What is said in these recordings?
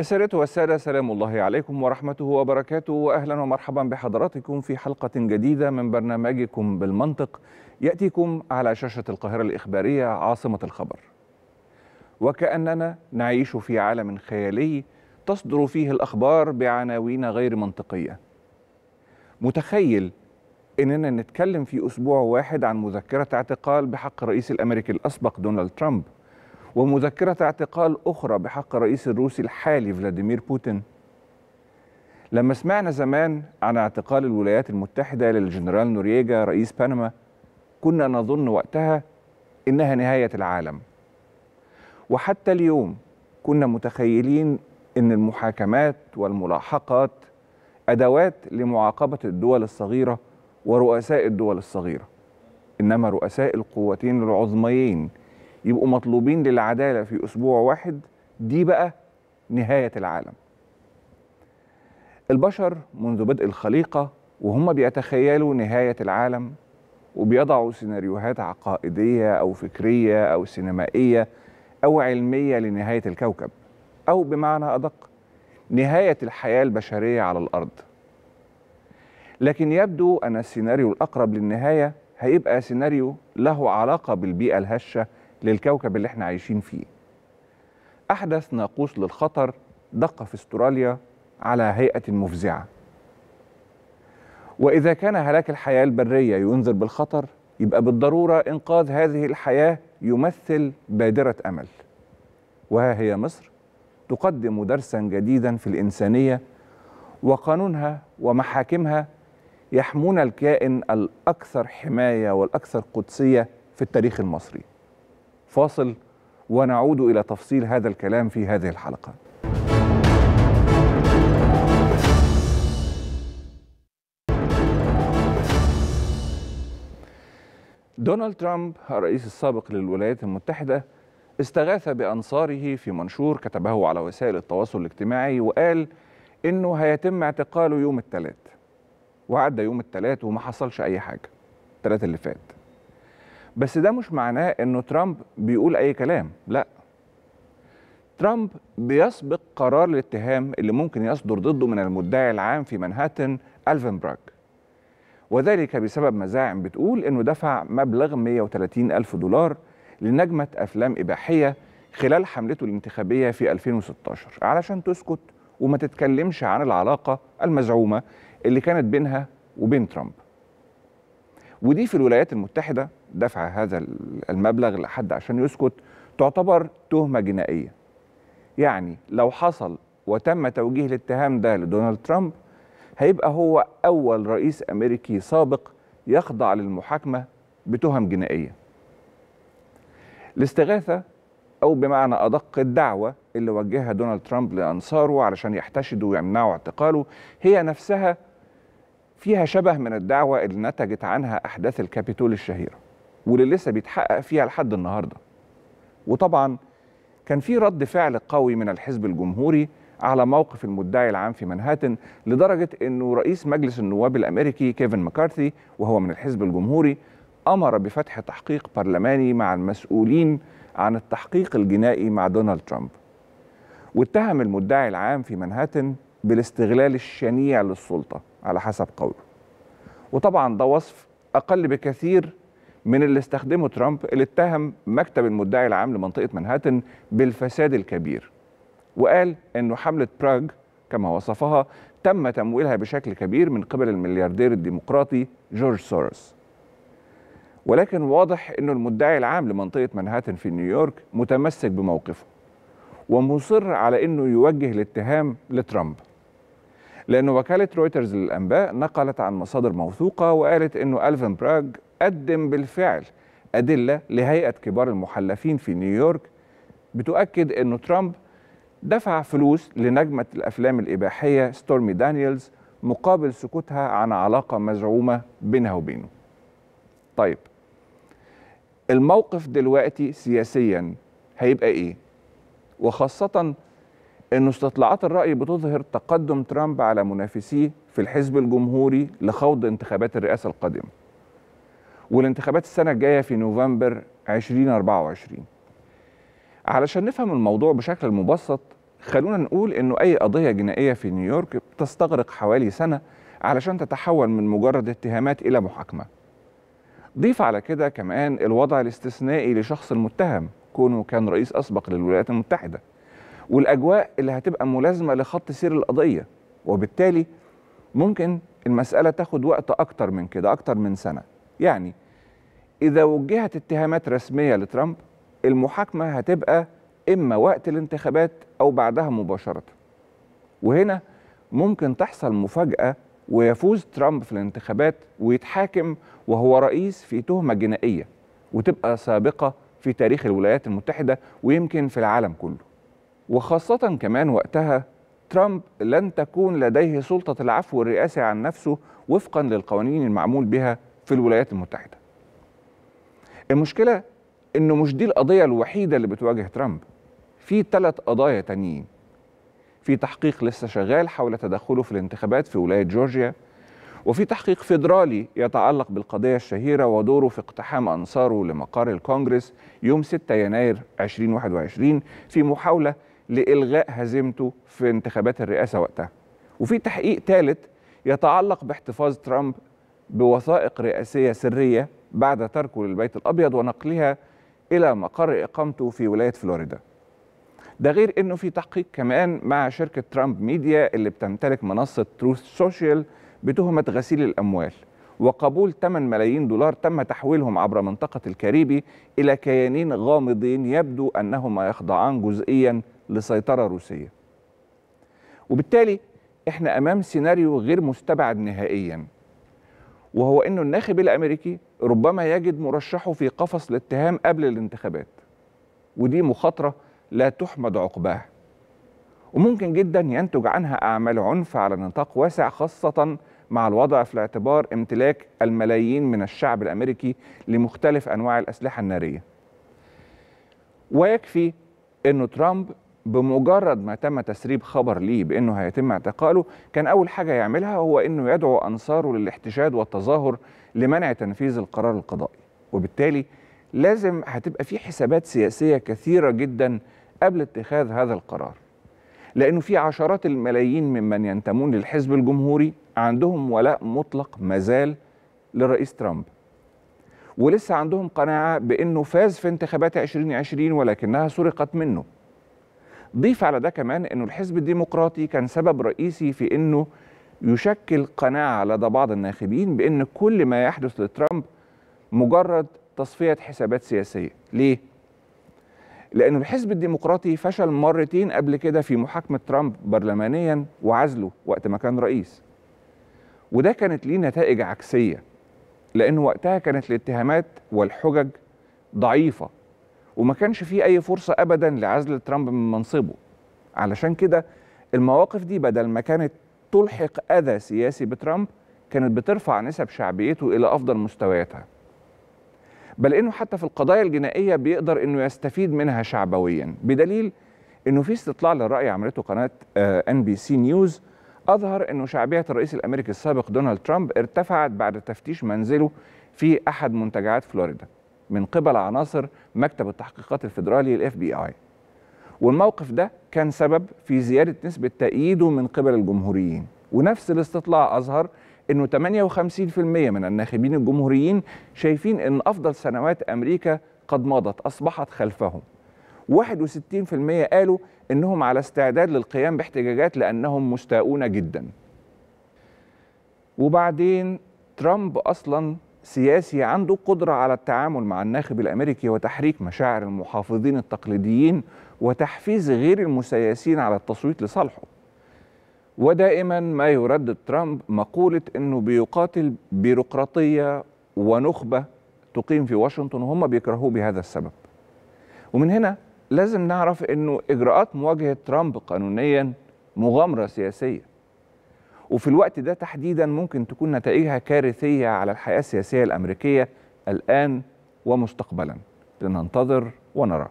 سيادته والسادة سلام الله عليكم ورحمته وبركاته وأهلا ومرحبا بحضراتكم في حلقة جديدة من برنامجكم بالمنطق يأتيكم على شاشة القاهرة الإخبارية عاصمة الخبر وكأننا نعيش في عالم خيالي تصدر فيه الأخبار بعناوين غير منطقية متخيل إننا نتكلم في أسبوع واحد عن مذكرة اعتقال بحق الرئيس الأمريكي الأسبق دونالد ترامب ومذكرة اعتقال أخرى بحق الرئيس الروسي الحالي فلاديمير بوتين لما سمعنا زمان عن اعتقال الولايات المتحدة للجنرال نوريجا رئيس بنما كنا نظن وقتها إنها نهاية العالم وحتى اليوم كنا متخيلين إن المحاكمات والملاحقات أدوات لمعاقبة الدول الصغيرة ورؤساء الدول الصغيرة إنما رؤساء القوتين العظميين يبقوا مطلوبين للعداله في اسبوع واحد دي بقى نهايه العالم البشر منذ بدء الخليقه وهم بيتخيلوا نهايه العالم وبيضعوا سيناريوهات عقائديه او فكريه او سينمائيه او علميه لنهايه الكوكب او بمعنى ادق نهايه الحياه البشريه على الارض لكن يبدو ان السيناريو الاقرب للنهايه هيبقى سيناريو له علاقه بالبيئه الهشه للكوكب اللي احنا عايشين فيه أحدث ناقوس للخطر دق في استراليا على هيئة مفزعة وإذا كان هلاك الحياة البرية ينذر بالخطر يبقى بالضرورة إنقاذ هذه الحياة يمثل بادرة أمل وها هي مصر تقدم درسا جديدا في الإنسانية وقانونها ومحاكمها يحمون الكائن الأكثر حماية والأكثر قدسية في التاريخ المصري فاصل ونعود إلى تفصيل هذا الكلام في هذه الحلقة دونالد ترامب الرئيس السابق للولايات المتحدة استغاث بأنصاره في منشور كتبه على وسائل التواصل الاجتماعي وقال إنه هيتم اعتقاله يوم الثلاث وعدى يوم الثلاث وما حصلش أي حاجة الثلاث اللي فات بس ده مش معناه انه ترامب بيقول اي كلام لا ترامب بيسبق قرار الاتهام اللي ممكن يصدر ضده من المدعي العام في منهاتن ألفن براك وذلك بسبب مزاعم بتقول انه دفع مبلغ 130 ألف دولار لنجمة أفلام إباحية خلال حملته الانتخابية في 2016 علشان تسكت وما تتكلمش عن العلاقة المزعومة اللي كانت بينها وبين ترامب ودي في الولايات المتحدة دفع هذا المبلغ لحد عشان يسكت تعتبر تهمة جنائية يعني لو حصل وتم توجيه الاتهام ده لدونالد ترامب هيبقى هو أول رئيس أمريكي سابق يخضع للمحاكمة بتهم جنائية الاستغاثة أو بمعنى أدق الدعوة اللي وجهها دونالد ترامب لأنصاره علشان يحتشدوا ويمنعوا اعتقاله هي نفسها فيها شبه من الدعوة اللي نتجت عنها أحداث الكابيتول الشهيرة واللي لسه بيتحقق فيها لحد النهارده وطبعا كان في رد فعل قوي من الحزب الجمهوري على موقف المدعي العام في منهاتن لدرجه انه رئيس مجلس النواب الامريكي كيفن مكارثي وهو من الحزب الجمهوري امر بفتح تحقيق برلماني مع المسؤولين عن التحقيق الجنائي مع دونالد ترامب واتهم المدعي العام في منهاتن بالاستغلال الشنيع للسلطه على حسب قوله وطبعا ده وصف اقل بكثير من اللي استخدمه ترامب اللي اتهم مكتب المدعي العام لمنطقة منهاتن بالفساد الكبير وقال أنه حملة براغ كما وصفها تم تمويلها بشكل كبير من قبل الملياردير الديمقراطي جورج سورس ولكن واضح أنه المدعي العام لمنطقة منهاتن في نيويورك متمسك بموقفه ومصر على أنه يوجه الاتهام لترامب لأن وكالة رويترز للأنباء نقلت عن مصادر موثوقة وقالت أنه ألفن براغ قدم بالفعل أدلة لهيئة كبار المحلفين في نيويورك بتؤكد أن ترامب دفع فلوس لنجمة الأفلام الإباحية ستورمي دانييلز مقابل سكوتها عن علاقة مزعومة بينها وبينه طيب الموقف دلوقتي سياسيا هيبقى إيه؟ وخاصة أن استطلاعات الرأي بتظهر تقدم ترامب على منافسيه في الحزب الجمهوري لخوض انتخابات الرئاسة القادمة والانتخابات السنة الجاية في نوفمبر 2024 علشان نفهم الموضوع بشكل مبسط خلونا نقول انه اي قضيه جنائيه في نيويورك بتستغرق حوالي سنه علشان تتحول من مجرد اتهامات الى محاكمه. ضيف على كده كمان الوضع الاستثنائي لشخص المتهم كونه كان رئيس اسبق للولايات المتحده. والاجواء اللي هتبقى ملازمه لخط سير القضيه وبالتالي ممكن المساله تاخد وقت اكتر من كده اكتر من سنه. يعني إذا وجهت اتهامات رسمية لترامب المحاكمة هتبقى إما وقت الانتخابات أو بعدها مباشرة وهنا ممكن تحصل مفاجأة ويفوز ترامب في الانتخابات ويتحاكم وهو رئيس في تهمة جنائية وتبقى سابقة في تاريخ الولايات المتحدة ويمكن في العالم كله وخاصة كمان وقتها ترامب لن تكون لديه سلطة العفو الرئاسي عن نفسه وفقا للقوانين المعمول بها في الولايات المتحده المشكله انه مش دي القضيه الوحيده اللي بتواجه ترامب في ثلاث قضايا تانيين في تحقيق لسه شغال حول تدخله في الانتخابات في ولايه جورجيا وفي تحقيق فيدرالي يتعلق بالقضيه الشهيره ودوره في اقتحام انصاره لمقر الكونجرس يوم 6 يناير 2021 في محاوله لالغاء هزيمته في انتخابات الرئاسه وقتها وفي تحقيق ثالث يتعلق باحتفاظ ترامب بوثائق رئاسية سرية بعد تركه للبيت الأبيض ونقلها إلى مقر إقامته في ولاية فلوريدا ده غير أنه في تحقيق كمان مع شركة ترامب ميديا اللي بتمتلك منصة تروث سوشيال بتهمة غسيل الأموال وقبول 8 ملايين دولار تم تحويلهم عبر منطقة الكاريبي إلى كيانين غامضين يبدو أنهما يخضعان جزئيا لسيطرة روسية وبالتالي احنا أمام سيناريو غير مستبعد نهائياً وهو انه الناخب الامريكي ربما يجد مرشحه في قفص الاتهام قبل الانتخابات ودي مخاطره لا تحمد عقباها وممكن جدا ينتج عنها اعمال عنف على نطاق واسع خاصه مع الوضع في الاعتبار امتلاك الملايين من الشعب الامريكي لمختلف انواع الاسلحه الناريه ويكفي انه ترامب بمجرد ما تم تسريب خبر ليه بانه هيتم اعتقاله كان اول حاجه يعملها هو انه يدعو انصاره للاحتشاد والتظاهر لمنع تنفيذ القرار القضائي وبالتالي لازم هتبقى في حسابات سياسيه كثيره جدا قبل اتخاذ هذا القرار لانه في عشرات الملايين ممن ينتمون للحزب الجمهوري عندهم ولاء مطلق مازال للرئيس ترامب ولسه عندهم قناعه بانه فاز في انتخابات 2020 ولكنها سرقت منه ضيف على ده كمان انه الحزب الديمقراطي كان سبب رئيسي في انه يشكل قناعه لدى بعض الناخبين بان كل ما يحدث لترامب مجرد تصفيه حسابات سياسيه، ليه؟ لأن الحزب الديمقراطي فشل مرتين قبل كده في محاكمة ترامب برلمانيا وعزله وقت ما كان رئيس وده كانت ليه نتائج عكسية لأن وقتها كانت الاتهامات والحجج ضعيفة وما كانش في أي فرصة أبدا لعزل ترامب من منصبه علشان كده المواقف دي بدل ما كانت تلحق أذى سياسي بترامب كانت بترفع نسب شعبيته إلى أفضل مستوياتها بل إنه حتى في القضايا الجنائية بيقدر إنه يستفيد منها شعبويا بدليل إنه في استطلاع للرأي عملته قناة ان بي سي نيوز أظهر إنه شعبية الرئيس الأمريكي السابق دونالد ترامب ارتفعت بعد تفتيش منزله في أحد منتجعات فلوريدا من قبل عناصر مكتب التحقيقات الفيدرالي الاف بي اي والموقف ده كان سبب في زياده نسبه تأييده من قبل الجمهوريين ونفس الاستطلاع اظهر انه 58% من الناخبين الجمهوريين شايفين ان افضل سنوات امريكا قد مضت اصبحت خلفهم 61% قالوا انهم على استعداد للقيام باحتجاجات لانهم مستاؤون جدا وبعدين ترامب اصلا سياسي عنده قدرة على التعامل مع الناخب الأمريكي وتحريك مشاعر المحافظين التقليديين وتحفيز غير المسيسين على التصويت لصالحه ودائما ما يردد ترامب مقولة أنه بيقاتل بيروقراطية ونخبة تقيم في واشنطن وهم بيكرهوه بهذا السبب ومن هنا لازم نعرف أنه إجراءات مواجهة ترامب قانونيا مغامرة سياسية وفي الوقت ده تحديدا ممكن تكون نتائجها كارثية على الحياة السياسية الأمريكية الآن ومستقبلا لننتظر ونرى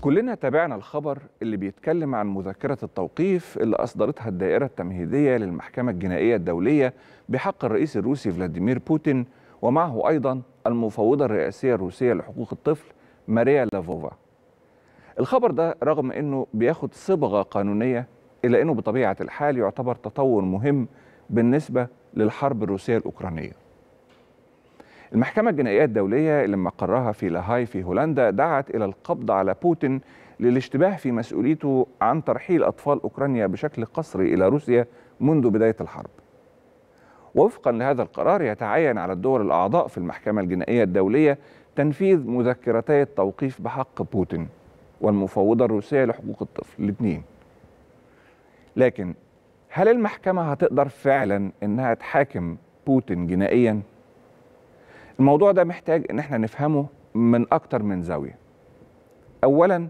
كلنا تابعنا الخبر اللي بيتكلم عن مذكرة التوقيف اللي أصدرتها الدائرة التمهيدية للمحكمة الجنائية الدولية بحق الرئيس الروسي فلاديمير بوتين ومعه أيضا المفوضة الرئاسية الروسية لحقوق الطفل ماريا لافوفا الخبر ده رغم أنه بياخد صبغة قانونية إلا أنه بطبيعة الحال يعتبر تطور مهم بالنسبة للحرب الروسية الأوكرانية المحكمة الجنائية الدولية لما قررها في لاهاي في هولندا دعت إلى القبض على بوتين للاشتباه في مسؤوليته عن ترحيل أطفال أوكرانيا بشكل قسري إلى روسيا منذ بداية الحرب ووفقا لهذا القرار يتعين على الدول الأعضاء في المحكمة الجنائية الدولية تنفيذ مذكرتي التوقيف بحق بوتين والمفوضة الروسية لحقوق الطفل الاثنين لكن هل المحكمة هتقدر فعلا إنها تحاكم بوتين جنائيا؟ الموضوع ده محتاج إن احنا نفهمه من أكتر من زاوية أولا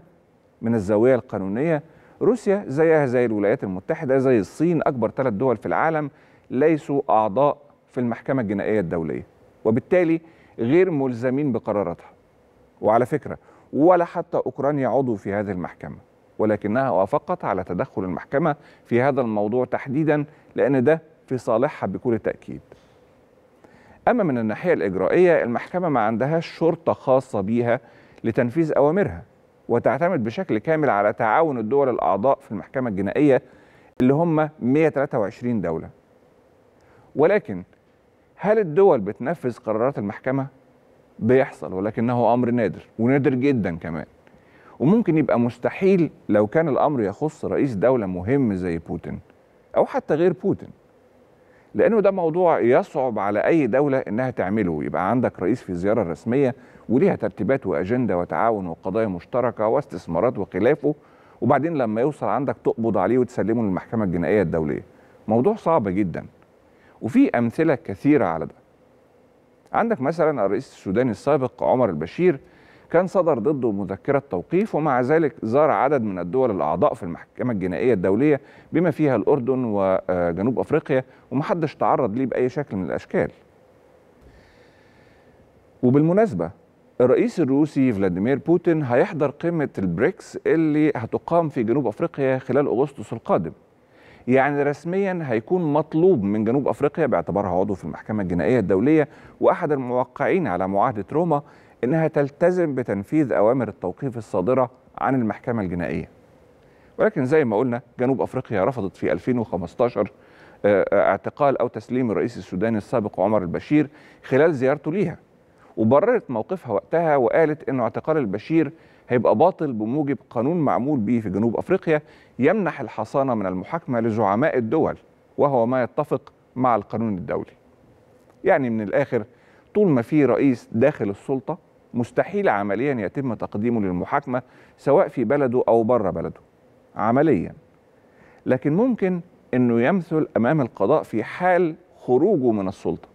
من الزاوية القانونية روسيا زيها زي الولايات المتحدة زي الصين أكبر ثلاث دول في العالم ليسوا أعضاء في المحكمة الجنائية الدولية وبالتالي غير ملزمين بقراراتها وعلى فكرة ولا حتى أوكرانيا عضو في هذه المحكمة ولكنها وافقت على تدخل المحكمة في هذا الموضوع تحديدا لأن ده في صالحها بكل تأكيد أما من الناحية الإجرائية المحكمة ما عندهاش شرطة خاصة بيها لتنفيذ أوامرها وتعتمد بشكل كامل على تعاون الدول الأعضاء في المحكمة الجنائية اللي هم 123 دولة ولكن هل الدول بتنفذ قرارات المحكمة؟ بيحصل ولكنه امر نادر ونادر جدا كمان وممكن يبقى مستحيل لو كان الامر يخص رئيس دوله مهم زي بوتين او حتى غير بوتين لانه ده موضوع يصعب على اي دوله انها تعمله يبقى عندك رئيس في زياره رسميه وليها ترتيبات واجنده وتعاون وقضايا مشتركه واستثمارات وخلافه وبعدين لما يوصل عندك تقبض عليه وتسلمه للمحكمه الجنائيه الدوليه موضوع صعب جدا وفي امثله كثيره على ده عندك مثلا الرئيس السوداني السابق عمر البشير كان صدر ضده مذكرة توقيف ومع ذلك زار عدد من الدول الأعضاء في المحكمة الجنائية الدولية بما فيها الأردن وجنوب أفريقيا ومحدش تعرض ليه بأي شكل من الأشكال وبالمناسبة الرئيس الروسي فلاديمير بوتين هيحضر قمة البريكس اللي هتقام في جنوب أفريقيا خلال أغسطس القادم يعني رسميا هيكون مطلوب من جنوب أفريقيا باعتبارها عضو في المحكمة الجنائية الدولية وأحد الموقعين على معاهدة روما إنها تلتزم بتنفيذ أوامر التوقيف الصادرة عن المحكمة الجنائية ولكن زي ما قلنا جنوب أفريقيا رفضت في 2015 آه، آه، اعتقال أو تسليم الرئيس السوداني السابق عمر البشير خلال زيارته ليها وبررت موقفها وقتها وقالت أنه اعتقال البشير هيبقى باطل بموجب قانون معمول به في جنوب أفريقيا يمنح الحصانة من المحاكمة لزعماء الدول وهو ما يتفق مع القانون الدولي يعني من الآخر طول ما في رئيس داخل السلطة مستحيل عمليا يتم تقديمه للمحاكمة سواء في بلده أو بره بلده عمليا لكن ممكن أنه يمثل أمام القضاء في حال خروجه من السلطة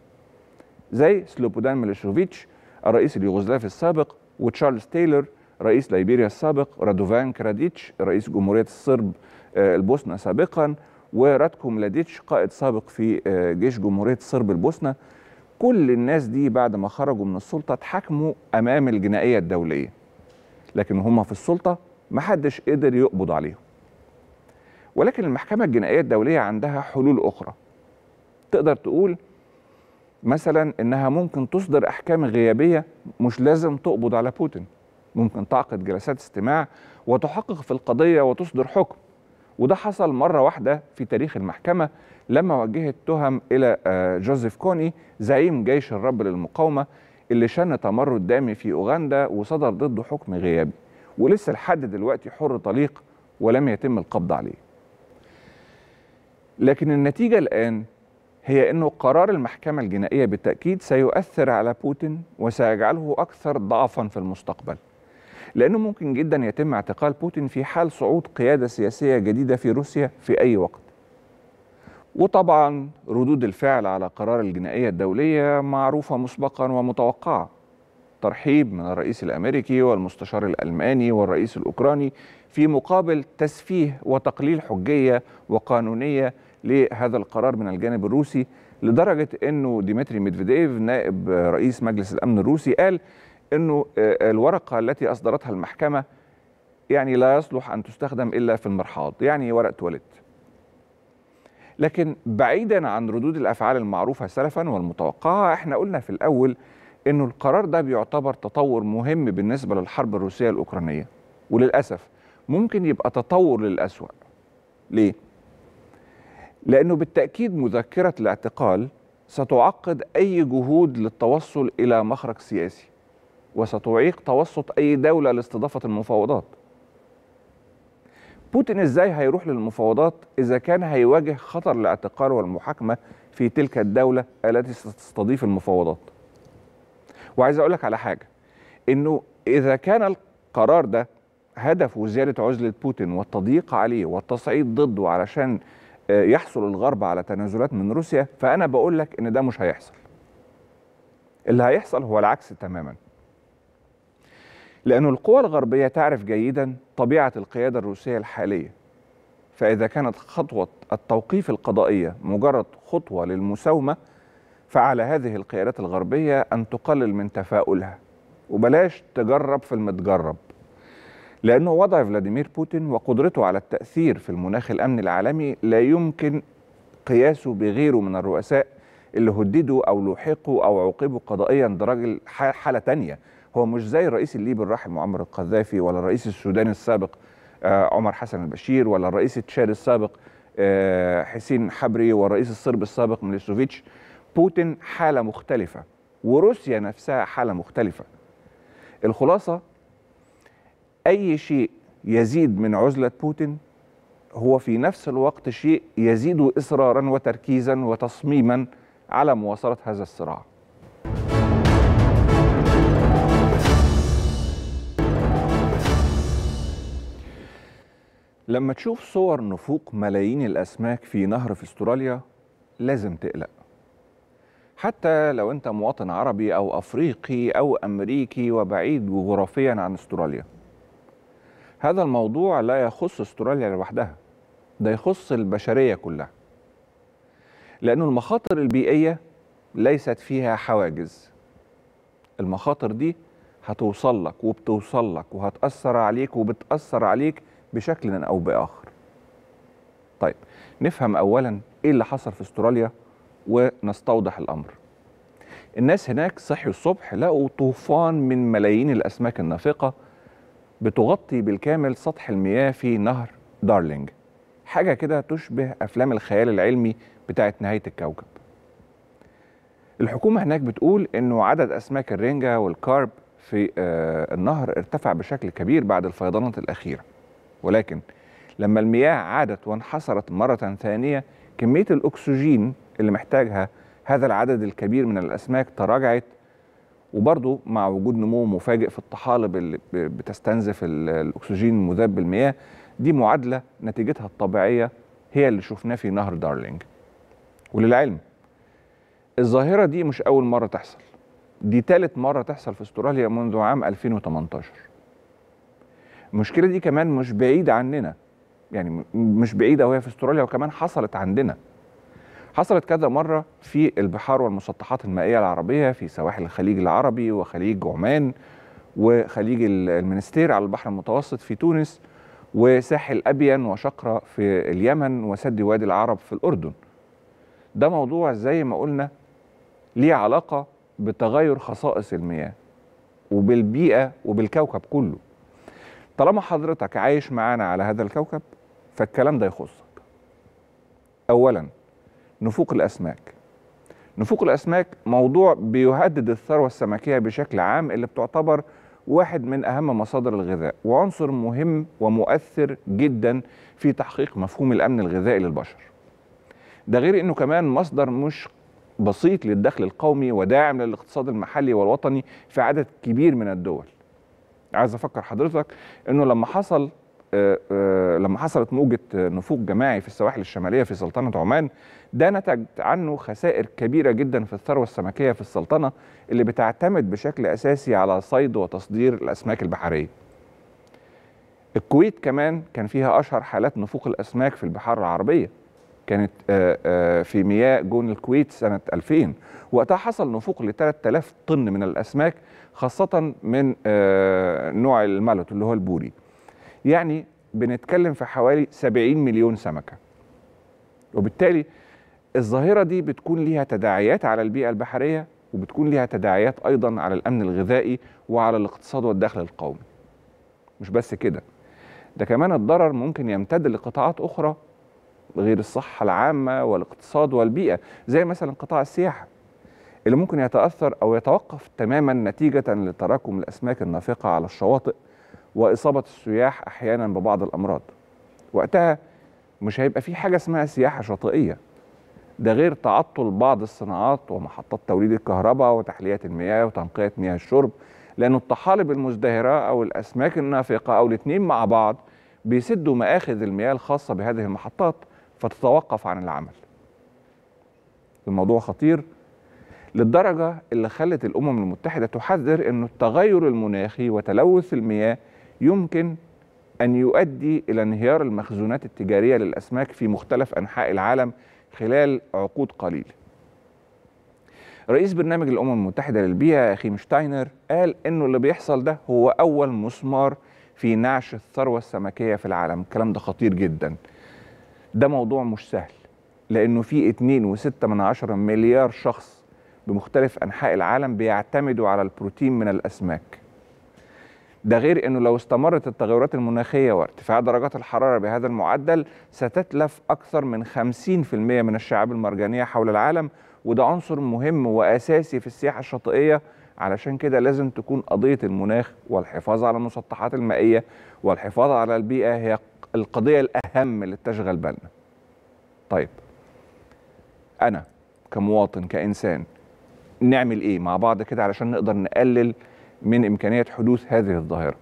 زي سلوبودان ميليشوفيتش الرئيس اليوغوسلافي السابق وتشارلز تايلر رئيس ليبيريا السابق رادوفان كراديتش رئيس جمهورية الصرب آه، البوسنة سابقا وراتكو ملاديتش قائد سابق في آه، جيش جمهورية الصرب البوسنة كل الناس دي بعد ما خرجوا من السلطة اتحاكموا أمام الجنائية الدولية لكن هم في السلطة محدش قدر يقبض عليهم ولكن المحكمة الجنائية الدولية عندها حلول أخرى تقدر تقول مثلا إنها ممكن تصدر أحكام غيابية مش لازم تقبض على بوتين ممكن تعقد جلسات استماع وتحقق في القضية وتصدر حكم وده حصل مرة واحدة في تاريخ المحكمة لما وجهت تهم إلى آه، جوزيف كوني زعيم جيش الرب للمقاومة اللي شن تمرد دامي في أوغندا وصدر ضده حكم غيابي ولسه لحد دلوقتي حر طليق ولم يتم القبض عليه لكن النتيجة الآن هي أنه قرار المحكمة الجنائية بالتأكيد سيؤثر على بوتين وسيجعله أكثر ضعفا في المستقبل لأنه ممكن جدا يتم اعتقال بوتين في حال صعود قيادة سياسية جديدة في روسيا في أي وقت وطبعا ردود الفعل على قرار الجنائية الدولية معروفة مسبقا ومتوقعة ترحيب من الرئيس الأمريكي والمستشار الألماني والرئيس الأوكراني في مقابل تسفيه وتقليل حجية وقانونية لهذا القرار من الجانب الروسي لدرجة أنه ديمتري ميدفيديف نائب رئيس مجلس الأمن الروسي قال انه آه، آه، الورقه التي اصدرتها المحكمه يعني لا يصلح ان تستخدم الا في المرحاض يعني ورقه تواليت لكن بعيدا عن ردود الافعال المعروفه سلفا والمتوقعه احنا قلنا في الاول انه القرار ده بيعتبر تطور مهم بالنسبه للحرب الروسيه الاوكرانيه وللاسف ممكن يبقى تطور للاسوا ليه لانه بالتاكيد مذكره الاعتقال ستعقد اي جهود للتوصل الى مخرج سياسي وستعيق توسط أي دولة لاستضافة المفاوضات بوتين إزاي هيروح للمفاوضات إذا كان هيواجه خطر الاعتقال والمحاكمة في تلك الدولة التي ستستضيف المفاوضات وعايز أقولك على حاجة إنه إذا كان القرار ده هدفه زيادة عزلة بوتين والتضييق عليه والتصعيد ضده علشان آه، يحصل الغرب على تنازلات من روسيا فأنا بقول لك إن ده مش هيحصل اللي هيحصل هو العكس تماماً لأن القوى الغربية تعرف جيدا طبيعة القيادة الروسية الحالية فإذا كانت خطوة التوقيف القضائية مجرد خطوة للمساومة فعلى هذه القيادات الغربية أن تقلل من تفاؤلها وبلاش تجرب في المتجرب لأنه وضع فلاديمير بوتين وقدرته على التأثير في المناخ الأمني العالمي لا يمكن قياسه بغيره من الرؤساء اللي هددوا أو لوحقوا أو عوقبوا قضائيا ده راجل حالة تانية هو مش زي الرئيس الليبي الراحل معمر القذافي ولا الرئيس السوداني السابق آه، عمر حسن البشير ولا الرئيس تشاد السابق آه، حسين حبري والرئيس الصرب السابق ميليسوفيتش بوتين حاله مختلفه وروسيا نفسها حاله مختلفه الخلاصه اي شيء يزيد من عزله بوتين هو في نفس الوقت شيء يزيد اصرارا وتركيزا وتصميما على مواصله هذا الصراع لما تشوف صور نفوق ملايين الأسماك في نهر في استراليا لازم تقلق حتى لو أنت مواطن عربي أو أفريقي أو أمريكي وبعيد جغرافيا عن استراليا هذا الموضوع لا يخص استراليا لوحدها ده يخص البشرية كلها لأن المخاطر البيئية ليست فيها حواجز المخاطر دي هتوصل لك وبتوصل لك وهتأثر عليك وبتأثر عليك بشكل أو بآخر طيب نفهم أولا إيه اللي حصل في استراليا ونستوضح الأمر الناس هناك صحوا الصبح لقوا طوفان من ملايين الأسماك النافقة بتغطي بالكامل سطح المياه في نهر دارلينج حاجة كده تشبه أفلام الخيال العلمي بتاعت نهاية الكوكب الحكومة هناك بتقول إنه عدد أسماك الرنجة والكارب في آه، النهر ارتفع بشكل كبير بعد الفيضانات الأخيرة ولكن لما المياه عادت وانحصرت مرة ثانية كمية الأكسجين اللي محتاجها هذا العدد الكبير من الأسماك تراجعت وبرضو مع وجود نمو مفاجئ في الطحالب اللي بتستنزف الأكسجين المذاب بالمياه دي معادلة نتيجتها الطبيعية هي اللي شفناه في نهر دارلينج وللعلم الظاهرة دي مش أول مرة تحصل دي تالت مرة تحصل في استراليا منذ عام 2018 المشكله دي كمان مش بعيده عننا يعني مش بعيده وهي في استراليا وكمان حصلت عندنا حصلت كذا مره في البحار والمسطحات المائيه العربيه في سواحل الخليج العربي وخليج عمان وخليج المنستير على البحر المتوسط في تونس وساحل ابين وشقرة في اليمن وسد وادي العرب في الاردن ده موضوع زي ما قلنا ليه علاقه بتغير خصائص المياه وبالبيئه وبالكوكب كله طالما حضرتك عايش معانا على هذا الكوكب فالكلام ده يخصك اولا نفوق الاسماك نفوق الاسماك موضوع بيهدد الثروه السمكيه بشكل عام اللي بتعتبر واحد من اهم مصادر الغذاء وعنصر مهم ومؤثر جدا في تحقيق مفهوم الامن الغذائي للبشر ده غير انه كمان مصدر مش بسيط للدخل القومي وداعم للاقتصاد المحلي والوطني في عدد كبير من الدول عايز افكر حضرتك انه لما حصل آه، آه، لما حصلت موجة آه، نفوق جماعي في السواحل الشمالية في سلطنة عمان ده نتج عنه خسائر كبيرة جدا في الثروة السمكية في السلطنة اللي بتعتمد بشكل أساسي على صيد وتصدير الأسماك البحرية الكويت كمان كان فيها أشهر حالات نفوق الأسماك في البحار العربية كانت آه، آه، في مياه جون الكويت سنة 2000 وقتها حصل نفوق ل 3000 طن من الأسماك خاصة من آه، نوع الملوت اللي هو البوري يعني بنتكلم في حوالي 70 مليون سمكة وبالتالي الظاهرة دي بتكون ليها تداعيات على البيئة البحرية وبتكون ليها تداعيات أيضا على الأمن الغذائي وعلى الاقتصاد والدخل القومي مش بس كده ده كمان الضرر ممكن يمتد لقطاعات أخرى غير الصحة العامة والاقتصاد والبيئة زي مثلا قطاع السياحة اللي ممكن يتأثر أو يتوقف تماما نتيجة لتراكم الأسماك النافقة على الشواطئ وإصابة السياح أحيانا ببعض الأمراض وقتها مش هيبقى في حاجة اسمها سياحة شاطئية ده غير تعطل بعض الصناعات ومحطات توليد الكهرباء وتحلية المياه وتنقية مياه الشرب لأن الطحالب المزدهرة أو الأسماك النافقة أو الاتنين مع بعض بيسدوا مآخذ المياه الخاصة بهذه المحطات فتتوقف عن العمل الموضوع خطير للدرجة اللي خلت الأمم المتحدة تحذر أن التغير المناخي وتلوث المياه يمكن أن يؤدي إلى انهيار المخزونات التجارية للأسماك في مختلف أنحاء العالم خلال عقود قليلة رئيس برنامج الأمم المتحدة للبيئة أخي شتاينر قال أنه اللي بيحصل ده هو أول مسمار في نعش الثروة السمكية في العالم الكلام ده خطير جداً ده موضوع مش سهل لانه في 2.6 مليار شخص بمختلف انحاء العالم بيعتمدوا على البروتين من الاسماك ده غير انه لو استمرت التغيرات المناخيه وارتفاع درجات الحراره بهذا المعدل ستتلف اكثر من 50% من الشعاب المرجانيه حول العالم وده عنصر مهم واساسي في السياحه الشاطئيه علشان كده لازم تكون قضيه المناخ والحفاظ على المسطحات المائيه والحفاظ على البيئه هي القضيه الاهم اللي بتشغل بالنا طيب انا كمواطن كانسان نعمل ايه مع بعض كده علشان نقدر نقلل من امكانيه حدوث هذه الظاهره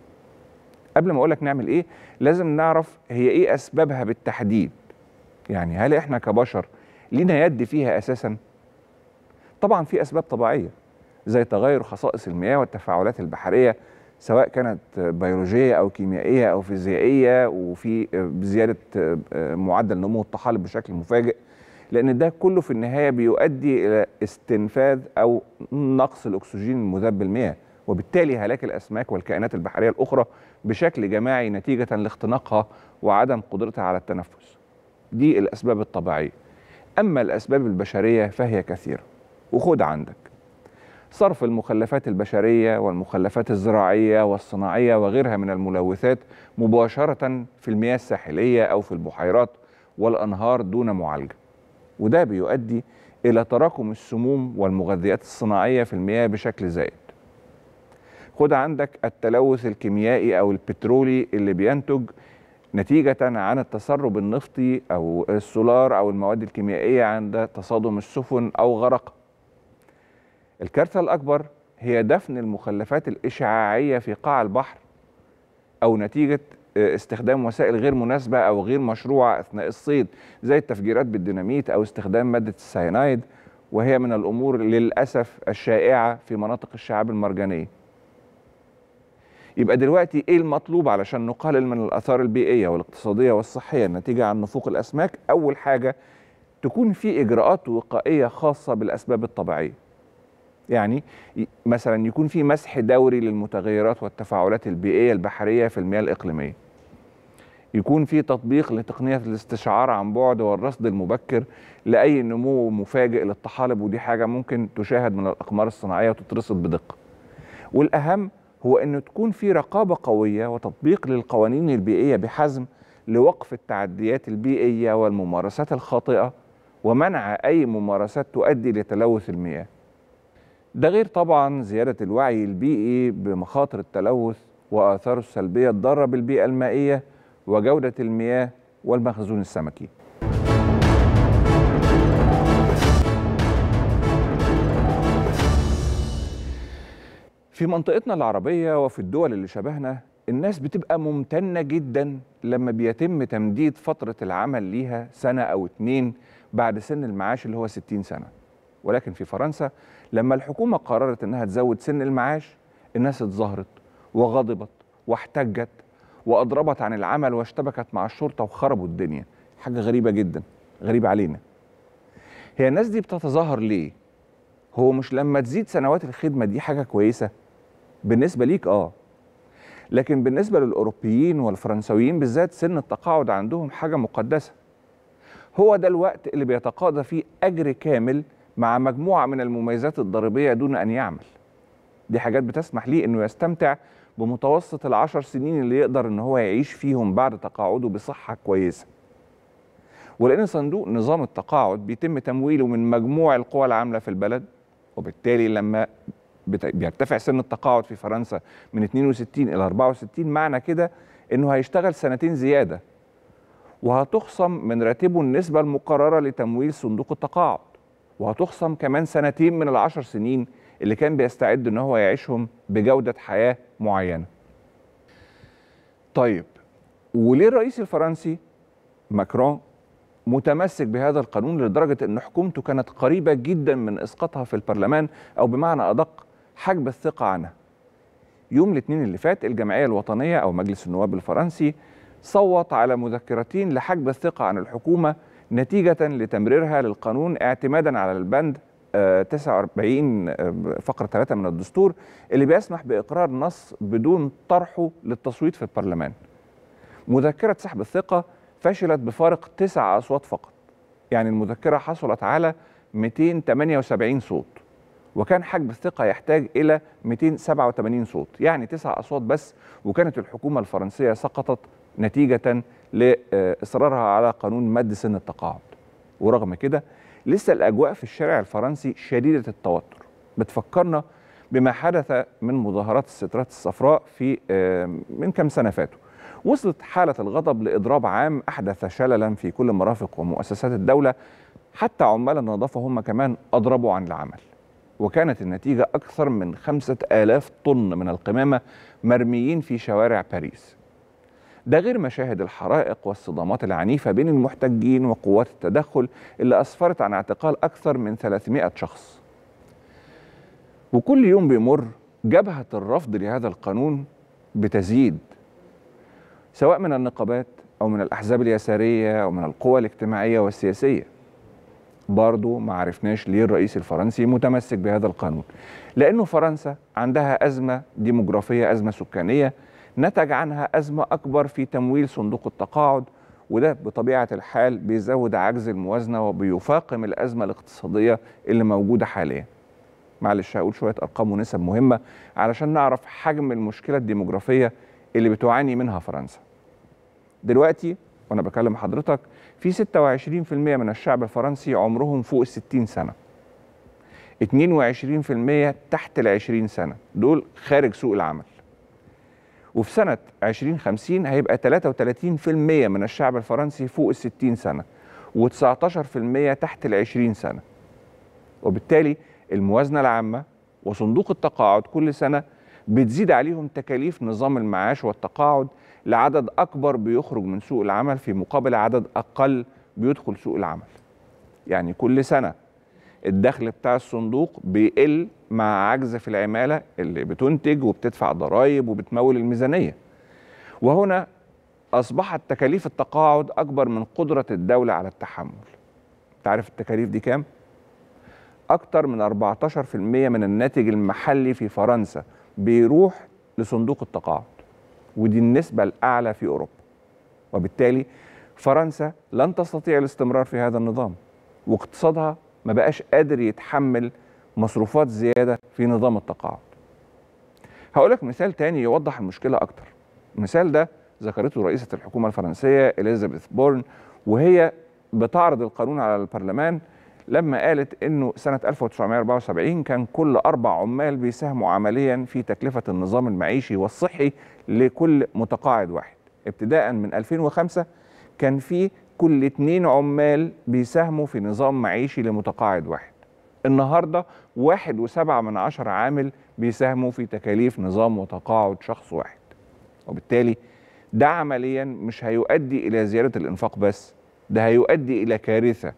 قبل ما اقولك نعمل ايه لازم نعرف هي ايه اسبابها بالتحديد يعني هل احنا كبشر لينا يد فيها اساسا طبعا في اسباب طبيعيه زي تغير خصائص المياه والتفاعلات البحريه سواء كانت بيولوجيه او كيميائيه او فيزيائيه وفي زياده آه، معدل نمو الطحالب بشكل مفاجئ لان ده كله في النهايه بيؤدي الى استنفاذ او نقص الاكسجين المذاب بالمياه وبالتالي هلاك الاسماك والكائنات البحريه الاخرى بشكل جماعي نتيجه لاختناقها وعدم قدرتها على التنفس. دي الاسباب الطبيعيه. اما الاسباب البشريه فهي كثيره. وخد عندك صرف المخلفات البشرية والمخلفات الزراعية والصناعية وغيرها من الملوثات مباشرة في المياه الساحلية أو في البحيرات والأنهار دون معالجة وده بيؤدي إلى تراكم السموم والمغذيات الصناعية في المياه بشكل زائد خد عندك التلوث الكيميائي أو البترولي اللي بينتج نتيجة عن التسرب النفطي أو السولار أو المواد الكيميائية عند تصادم السفن أو غرق الكارثة الأكبر هي دفن المخلفات الإشعاعية في قاع البحر أو نتيجة آه، استخدام وسائل غير مناسبة أو غير مشروعة أثناء الصيد زي التفجيرات بالديناميت أو استخدام مادة السيانايد وهي من الأمور للأسف الشائعة في مناطق الشعاب المرجانية يبقى دلوقتي إيه المطلوب علشان نقلل من الأثار البيئية والاقتصادية والصحية الناتجة عن نفوق الأسماك أول حاجة تكون في إجراءات وقائية خاصة بالأسباب الطبيعية يعني مثلا يكون في مسح دوري للمتغيرات والتفاعلات البيئية البحرية في المياه الإقليمية يكون في تطبيق لتقنية الاستشعار عن بعد والرصد المبكر لأي نمو مفاجئ للطحالب ودي حاجة ممكن تشاهد من الأقمار الصناعية وتترصد بدقة والأهم هو أنه تكون في رقابة قوية وتطبيق للقوانين البيئية بحزم لوقف التعديات البيئية والممارسات الخاطئة ومنع أي ممارسات تؤدي لتلوث المياه ده غير طبعا زيادة الوعي البيئي بمخاطر التلوث وآثاره السلبية الضارة بالبيئة المائية وجودة المياه والمخزون السمكي في منطقتنا العربية وفي الدول اللي شبهنا الناس بتبقى ممتنة جدا لما بيتم تمديد فترة العمل ليها سنة أو اتنين بعد سن المعاش اللي هو 60 سنة ولكن في فرنسا لما الحكومة قررت أنها تزود سن المعاش الناس اتظاهرت وغضبت واحتجت وأضربت عن العمل واشتبكت مع الشرطة وخربوا الدنيا حاجة غريبة جدا غريبة علينا هي الناس دي بتتظاهر ليه؟ هو مش لما تزيد سنوات الخدمة دي حاجة كويسة؟ بالنسبة ليك آه لكن بالنسبة للأوروبيين والفرنسويين بالذات سن التقاعد عندهم حاجة مقدسة هو ده الوقت اللي بيتقاضى فيه أجر كامل مع مجموعه من المميزات الضريبيه دون ان يعمل دي حاجات بتسمح ليه انه يستمتع بمتوسط العشر سنين اللي يقدر ان هو يعيش فيهم بعد تقاعده بصحه كويسه ولان صندوق نظام التقاعد بيتم تمويله من مجموع القوى العامله في البلد وبالتالي لما بيرتفع سن التقاعد في فرنسا من 62 الى 64 معنى كده انه هيشتغل سنتين زياده وهتخصم من راتبه النسبه المقرره لتمويل صندوق التقاعد وهتخصم كمان سنتين من العشر سنين اللي كان بيستعد ان هو يعيشهم بجوده حياه معينه. طيب وليه الرئيس الفرنسي ماكرون متمسك بهذا القانون لدرجه ان حكومته كانت قريبه جدا من اسقاطها في البرلمان او بمعنى ادق حجب الثقه عنها. يوم الاثنين اللي فات الجمعيه الوطنيه او مجلس النواب الفرنسي صوت على مذكرتين لحجب الثقه عن الحكومه نتيجة لتمريرها للقانون اعتمادا على البند 49 آه، آه، فقرة 3 من الدستور اللي بيسمح بإقرار نص بدون طرحه للتصويت في البرلمان مذكرة سحب الثقة فشلت بفارق 9 أصوات فقط يعني المذكرة حصلت على 278 صوت وكان حجب الثقة يحتاج إلى 287 صوت يعني 9 أصوات بس وكانت الحكومة الفرنسية سقطت نتيجة لاصرارها على قانون مد سن التقاعد ورغم كده لسه الاجواء في الشارع الفرنسي شديده التوتر بتفكرنا بما حدث من مظاهرات السترات الصفراء في آه، من كام سنه فاتوا وصلت حاله الغضب لاضراب عام احدث شللا في كل مرافق ومؤسسات الدوله حتى عمال النظافه هم كمان اضربوا عن العمل وكانت النتيجة أكثر من 5000 طن من القمامة مرميين في شوارع باريس ده غير مشاهد الحرائق والصدامات العنيفة بين المحتجين وقوات التدخل اللي أسفرت عن اعتقال أكثر من 300 شخص وكل يوم بيمر جبهة الرفض لهذا القانون بتزيد سواء من النقابات أو من الأحزاب اليسارية أو من القوى الاجتماعية والسياسية برضه ما عرفناش ليه الرئيس الفرنسي متمسك بهذا القانون لأنه فرنسا عندها أزمة ديموغرافية أزمة سكانية نتج عنها أزمة أكبر في تمويل صندوق التقاعد وده بطبيعة الحال بيزود عجز الموازنة وبيفاقم الأزمة الاقتصادية اللي موجودة حاليا معلش هقول شوية أرقام ونسب مهمة علشان نعرف حجم المشكلة الديموغرافية اللي بتعاني منها فرنسا دلوقتي وأنا بكلم حضرتك في 26% من الشعب الفرنسي عمرهم فوق الستين 60 سنة 22% تحت العشرين 20 سنة دول خارج سوق العمل وفي سنة 2050 هيبقى 33% من الشعب الفرنسي فوق ال 60 سنة و19% تحت ال 20 سنة وبالتالي الموازنة العامة وصندوق التقاعد كل سنة بتزيد عليهم تكاليف نظام المعاش والتقاعد لعدد أكبر بيخرج من سوق العمل في مقابل عدد أقل بيدخل سوق العمل يعني كل سنة الدخل بتاع الصندوق بيقل مع عجز في العمالة اللي بتنتج وبتدفع ضرائب وبتمول الميزانية وهنا أصبحت تكاليف التقاعد أكبر من قدرة الدولة على التحمل تعرف التكاليف دي كام؟ أكتر من 14% من الناتج المحلي في فرنسا بيروح لصندوق التقاعد ودي النسبة الأعلى في أوروبا وبالتالي فرنسا لن تستطيع الاستمرار في هذا النظام واقتصادها ما بقاش قادر يتحمل مصروفات زيادة في نظام التقاعد هقول لك مثال تاني يوضح المشكلة أكتر المثال ده ذكرته رئيسة الحكومة الفرنسية إليزابيث بورن وهي بتعرض القانون على البرلمان لما قالت انه سنه 1974 كان كل اربع عمال بيساهموا عمليا في تكلفه النظام المعيشي والصحي لكل متقاعد واحد ابتداء من 2005 كان في كل اتنين عمال بيساهموا في نظام معيشي لمتقاعد واحد النهارده واحد وسبعة من عشر عامل بيساهموا في تكاليف نظام وتقاعد شخص واحد وبالتالي ده عمليا مش هيؤدي إلى زيادة الإنفاق بس ده هيؤدي إلى كارثة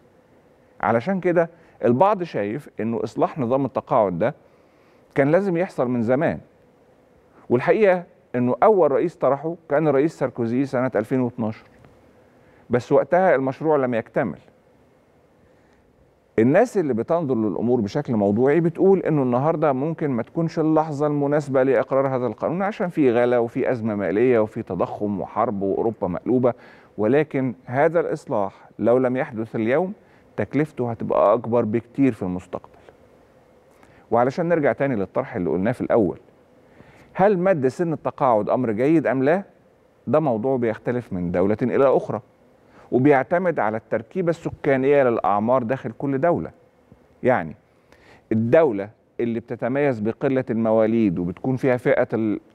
علشان كده البعض شايف إنه إصلاح نظام التقاعد ده كان لازم يحصل من زمان والحقيقة إنه أول رئيس طرحه كان الرئيس ساركوزي سنة 2012 بس وقتها المشروع لم يكتمل الناس اللي بتنظر للامور بشكل موضوعي بتقول انه النهارده ممكن ما تكونش اللحظه المناسبه لاقرار هذا القانون عشان في غلا وفي ازمه ماليه وفي تضخم وحرب واوروبا مقلوبه ولكن هذا الاصلاح لو لم يحدث اليوم تكلفته هتبقى اكبر بكتير في المستقبل. وعلشان نرجع تاني للطرح اللي قلناه في الاول هل مد سن التقاعد امر جيد ام لا؟ ده موضوع بيختلف من دوله الى اخرى. وبيعتمد على التركيبة السكانية للأعمار داخل كل دولة يعني الدولة اللي بتتميز بقلة المواليد وبتكون فيها فئة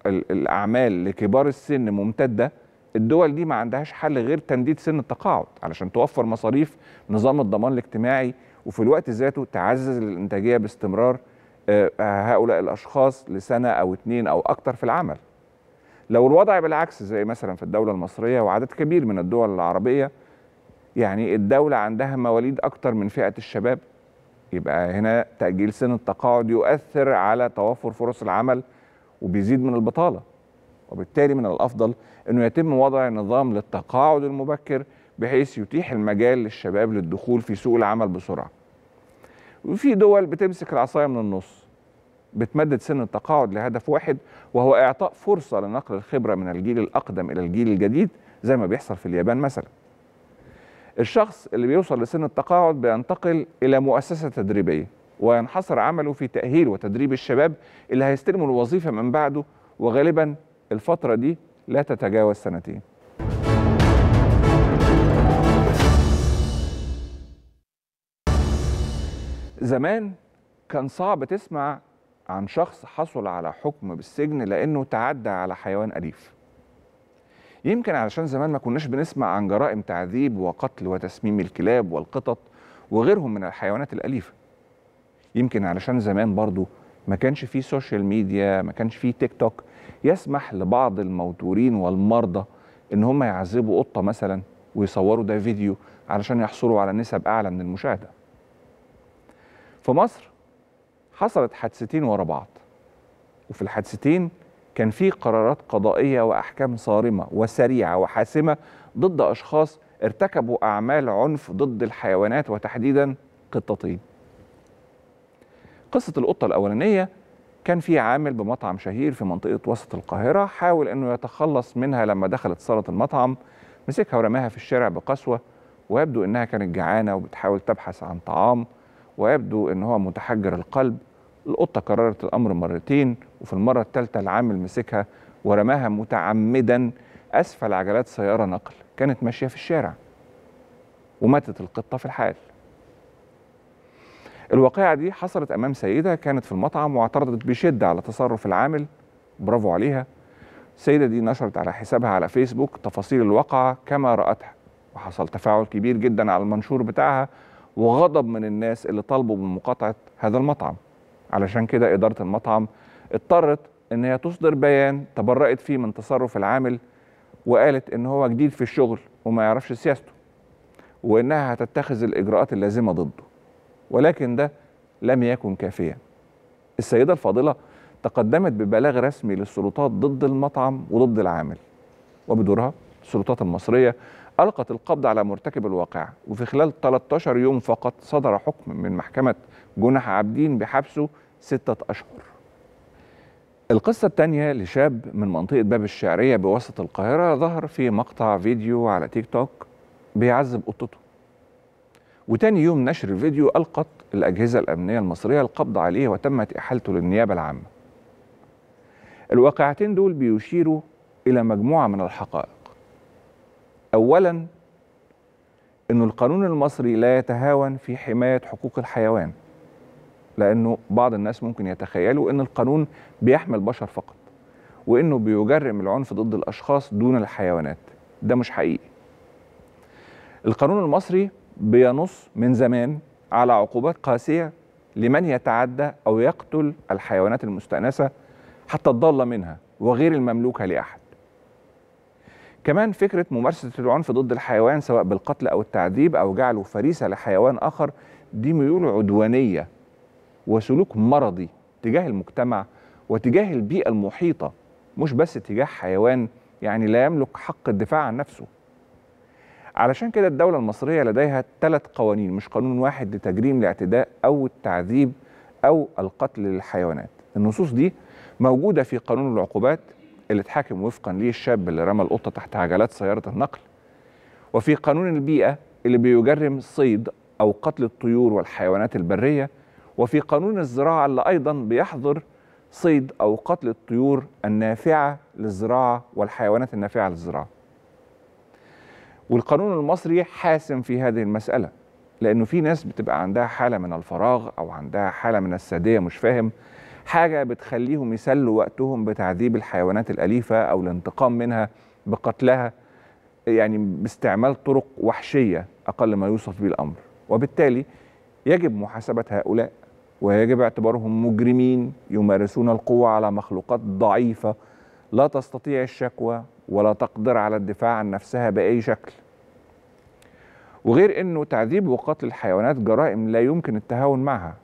الأعمال لكبار السن ممتدة الدول دي ما عندهاش حل غير تمديد سن التقاعد علشان توفر مصاريف نظام الضمان الاجتماعي وفي الوقت ذاته تعزز الإنتاجية باستمرار آه، هؤلاء الأشخاص لسنة أو اتنين أو أكتر في العمل لو الوضع بالعكس زي مثلا في الدولة المصرية وعدد كبير من الدول العربية يعني الدولة عندها مواليد أكتر من فئة الشباب يبقى هنا تأجيل سن التقاعد يؤثر على توافر فرص العمل وبيزيد من البطالة وبالتالي من الأفضل أنه يتم وضع نظام للتقاعد المبكر بحيث يتيح المجال للشباب للدخول في سوق العمل بسرعة وفي دول بتمسك العصاية من النص بتمدد سن التقاعد لهدف واحد وهو إعطاء فرصة لنقل الخبرة من الجيل الأقدم إلى الجيل الجديد زي ما بيحصل في اليابان مثلاً الشخص اللي بيوصل لسن التقاعد بينتقل إلى مؤسسة تدريبية وينحصر عمله في تأهيل وتدريب الشباب اللي هيستلموا الوظيفة من بعده وغالبا الفترة دي لا تتجاوز سنتين زمان كان صعب تسمع عن شخص حصل على حكم بالسجن لأنه تعدى على حيوان أليف يمكن علشان زمان ما كناش بنسمع عن جرائم تعذيب وقتل وتسميم الكلاب والقطط وغيرهم من الحيوانات الأليفة يمكن علشان زمان برضو ما كانش فيه سوشيال ميديا ما كانش فيه تيك توك يسمح لبعض الموتورين والمرضى ان هم يعذبوا قطه مثلا ويصوروا ده فيديو علشان يحصلوا على نسب اعلى من المشاهده في مصر حصلت حادثتين ورا بعض وفي الحادثتين كان في قرارات قضائيه واحكام صارمه وسريعه وحاسمه ضد اشخاص ارتكبوا اعمال عنف ضد الحيوانات وتحديدا قطتين. قصه القطه الاولانيه كان في عامل بمطعم شهير في منطقه وسط القاهره حاول انه يتخلص منها لما دخلت صاله المطعم مسكها ورماها في الشارع بقسوه ويبدو انها كانت جعانه وبتحاول تبحث عن طعام ويبدو ان هو متحجر القلب القطه كررت الامر مرتين وفي المره الثالثه العامل مسكها ورماها متعمدا اسفل عجلات سياره نقل كانت ماشيه في الشارع وماتت القطه في الحال الواقعه دي حصلت امام سيده كانت في المطعم واعترضت بشده على تصرف العامل برافو عليها السيده دي نشرت على حسابها على فيسبوك تفاصيل الواقعه كما راتها وحصل تفاعل كبير جدا على المنشور بتاعها وغضب من الناس اللي طالبوا بمقاطعه هذا المطعم علشان كده إدارة المطعم اضطرت إن هي تصدر بيان تبرأت فيه من تصرف العامل وقالت إن هو جديد في الشغل وما يعرفش سياسته وإنها هتتخذ الإجراءات اللازمة ضده ولكن ده لم يكن كافيا السيدة الفاضلة تقدمت ببلاغ رسمي للسلطات ضد المطعم وضد العامل وبدورها السلطات المصرية ألقت القبض على مرتكب الواقعة وفي خلال 13 يوم فقط صدر حكم من محكمة جنح عابدين بحبسه ستة أشهر القصة الثانية لشاب من منطقة باب الشعرية بوسط القاهرة ظهر في مقطع فيديو على تيك توك بيعذب قطته وتاني يوم نشر الفيديو ألقت الأجهزة الأمنية المصرية القبض عليه وتمت إحالته للنيابة العامة الواقعتين دول بيشيروا إلى مجموعة من الحقائق أولاً أن القانون المصري لا يتهاون في حماية حقوق الحيوان لانه بعض الناس ممكن يتخيلوا ان القانون بيحمي البشر فقط وانه بيجرم العنف ضد الاشخاص دون الحيوانات ده مش حقيقي القانون المصري بينص من زمان على عقوبات قاسيه لمن يتعدى او يقتل الحيوانات المستانسه حتى الضاله منها وغير المملوكه لاحد كمان فكره ممارسه العنف ضد الحيوان سواء بالقتل او التعذيب او جعله فريسه لحيوان اخر دي ميول عدوانيه وسلوك مرضي تجاه المجتمع وتجاه البيئة المحيطة مش بس تجاه حيوان يعني لا يملك حق الدفاع عن نفسه علشان كده الدولة المصرية لديها ثلاث قوانين مش قانون واحد لتجريم الاعتداء أو التعذيب أو القتل للحيوانات النصوص دي موجودة في قانون العقوبات اللي اتحاكم وفقا ليه الشاب اللي رمى القطة تحت عجلات سيارة النقل وفي قانون البيئة اللي بيجرم صيد أو قتل الطيور والحيوانات البرية وفي قانون الزراعة اللي أيضا بيحظر صيد أو قتل الطيور النافعة للزراعة والحيوانات النافعة للزراعة والقانون المصري حاسم في هذه المسألة لأنه في ناس بتبقى عندها حالة من الفراغ أو عندها حالة من السادية مش فاهم حاجة بتخليهم يسلوا وقتهم بتعذيب الحيوانات الأليفة أو الانتقام منها بقتلها يعني باستعمال طرق وحشية أقل ما يوصف به الأمر وبالتالي يجب محاسبة هؤلاء ويجب اعتبارهم مجرمين يمارسون القوة على مخلوقات ضعيفة لا تستطيع الشكوى ولا تقدر على الدفاع عن نفسها بأي شكل وغير أنه تعذيب وقتل الحيوانات جرائم لا يمكن التهاون معها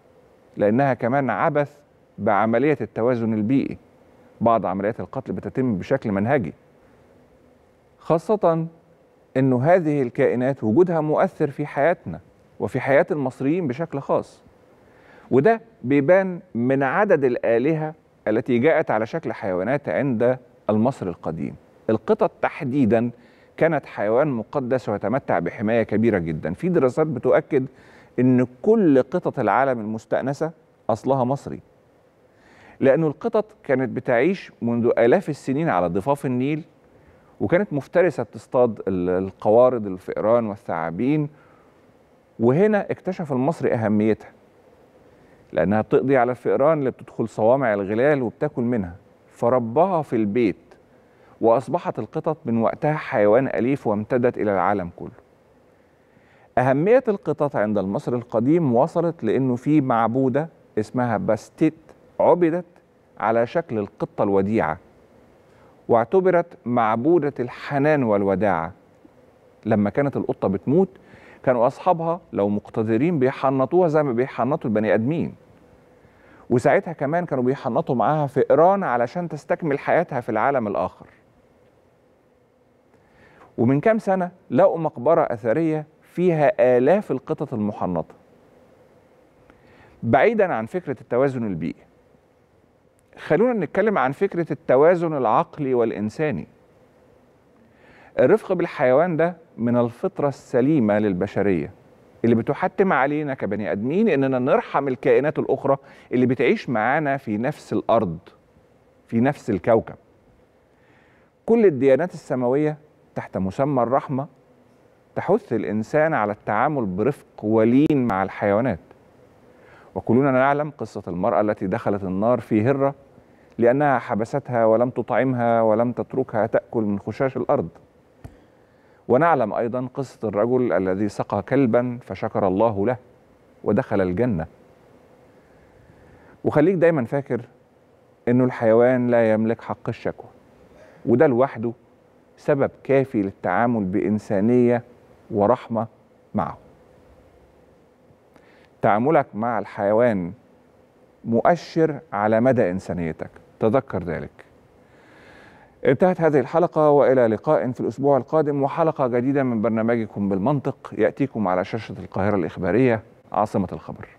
لأنها كمان عبث بعملية التوازن البيئي بعض عمليات القتل بتتم بشكل منهجي خاصة أنه هذه الكائنات وجودها مؤثر في حياتنا وفي حياة المصريين بشكل خاص وده بيبان من عدد الآلهة التي جاءت على شكل حيوانات عند المصري القديم القطط تحديدا كانت حيوان مقدس ويتمتع بحماية كبيرة جدا في دراسات بتؤكد أن كل قطط العالم المستأنسة أصلها مصري لأن القطط كانت بتعيش منذ آلاف السنين على ضفاف النيل وكانت مفترسة بتصطاد القوارض الفئران والثعابين وهنا اكتشف المصري أهميتها لأنها بتقضي على الفئران اللي بتدخل صوامع الغلال وبتاكل منها فرباها في البيت وأصبحت القطط من وقتها حيوان أليف وامتدت إلى العالم كله أهمية القطط عند المصري القديم وصلت لأنه في معبودة اسمها باستيت عبدت على شكل القطة الوديعة واعتبرت معبودة الحنان والوداعة لما كانت القطة بتموت كانوا اصحابها لو مقتدرين بيحنطوها زي ما بيحنطوا البني ادمين وساعتها كمان كانوا بيحنطوا معاها فئران علشان تستكمل حياتها في العالم الاخر ومن كام سنه لقوا مقبره اثريه فيها الاف القطط المحنطه بعيدا عن فكره التوازن البيئي خلونا نتكلم عن فكره التوازن العقلي والانساني الرفق بالحيوان ده من الفطرة السليمة للبشرية اللي بتحتم علينا كبني آدمين إننا نرحم الكائنات الأخرى اللي بتعيش معانا في نفس الأرض في نفس الكوكب كل الديانات السماوية تحت مسمى الرحمة تحث الإنسان على التعامل برفق ولين مع الحيوانات وكلنا نعلم قصة المرأة التي دخلت النار في هرة لأنها حبستها ولم تطعمها ولم تتركها تأكل من خشاش الأرض ونعلم أيضا قصة الرجل الذي سقى كلبا فشكر الله له ودخل الجنة وخليك دايما فاكر أنه الحيوان لا يملك حق الشكوى وده لوحده سبب كافي للتعامل بإنسانية ورحمة معه تعاملك مع الحيوان مؤشر على مدى إنسانيتك تذكر ذلك انتهت هذه الحلقة وإلى لقاء في الأسبوع القادم وحلقة جديدة من برنامجكم بالمنطق يأتيكم على شاشة القاهرة الإخبارية عاصمة الخبر